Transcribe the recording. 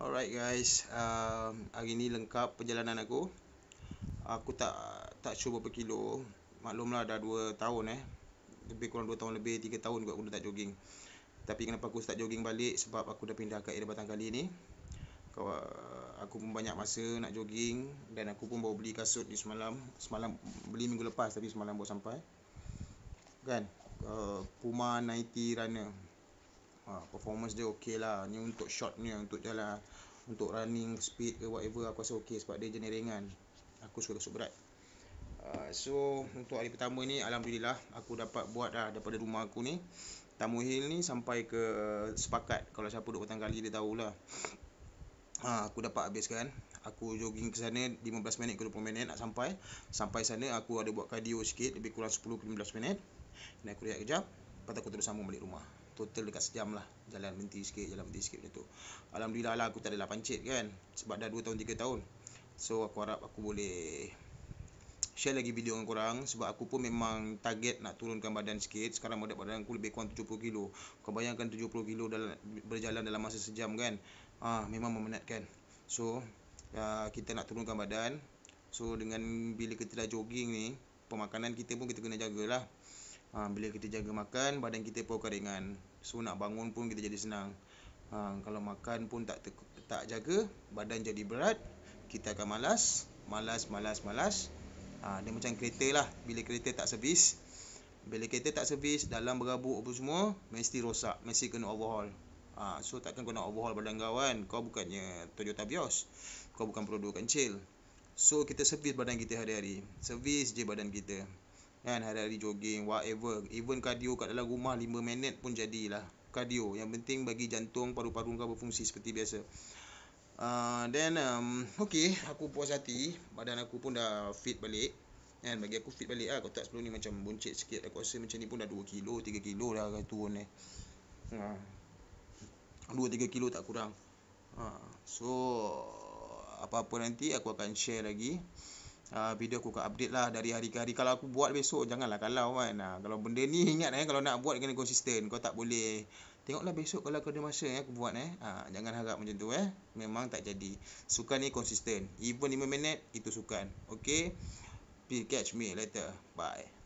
Alright guys, um, hari ni lengkap perjalanan aku. Aku tak tak cuba berapa kilo. Maklumlah dah 2 tahun eh. Lebih kurang 2 tahun lebih 3 tahun juga aku tak jogging. Tapi kenapa aku start jogging balik sebab aku dah pindah ke area batang kali ni. Kau uh, aku pun banyak masa nak jogging dan aku pun baru beli kasut ni semalam. Semalam beli minggu lepas tapi semalam baru sampai. Kan? Uh, Puma 90 runner ha, performance dia okey lah ni untuk short ni lah, untuk jalan untuk running speed ke whatever aku rasa okey sebab dia jenis ringan aku suka masuk berat uh, so untuk hari pertama ni Alhamdulillah aku dapat buat lah daripada rumah aku ni Tamu Hill ni sampai ke sepakat kalau siapa duduk petang kali dia tahulah ha, aku dapat habiskan aku jogging ke sana 15 minit ke 20 minit nak sampai sampai sana aku ada buat cardio sikit lebih kurang 10 ke 15 minit dan aku rehat kejap lepas aku terus sambung balik rumah total dekat sejam lah jalan menti sikit jalan menti sikit macam tu Alhamdulillah lah aku tak adalah pancit kan sebab dah 2 tahun 3 tahun so aku harap aku boleh share lagi video dengan korang sebab aku pun memang target nak turunkan badan sikit sekarang badan badan aku lebih kurang 70 kilo kau bayangkan 70 kilo dalam berjalan dalam masa sejam kan ah memang memenatkan so ah, kita nak turunkan badan so dengan bila kita dah jogging ni pemakanan kita pun kita kena jagalah ha, Bila kita jaga makan Badan kita pun keringan So nak bangun pun kita jadi senang ha, Kalau makan pun tak tak jaga Badan jadi berat Kita akan malas Malas, malas, malas ha, Dia macam kereta lah Bila kereta tak servis Bila kereta tak servis Dalam berabuk apa semua Mesti rosak Mesti kena overhaul ha, So takkan kau nak overhaul badan kau kan Kau bukannya Toyota Bios. Kau bukan produk kencil So kita servis badan kita hari-hari Servis je badan kita kan hari-hari jogging whatever even cardio kat dalam rumah 5 minit pun jadilah cardio yang penting bagi jantung paru-paru kau berfungsi seperti biasa uh, then um, ok aku puas hati badan aku pun dah fit balik kan bagi aku fit balik lah kalau tak sebelum ni macam buncit sikit aku rasa macam ni pun dah 2 kilo 3 kilo dah turun ni uh, 2-3 kilo tak kurang uh, so apa-apa nanti aku akan share lagi Ah, video aku akan update lah dari hari ke hari kalau aku buat besok janganlah kalau kan ha, kalau benda ni ingat eh kalau nak buat kena konsisten kau tak boleh tengoklah besok kalau kau ada masa eh aku buat eh ha, jangan harap macam tu eh memang tak jadi sukan ni konsisten even 5 minit itu sukan okey catch me later bye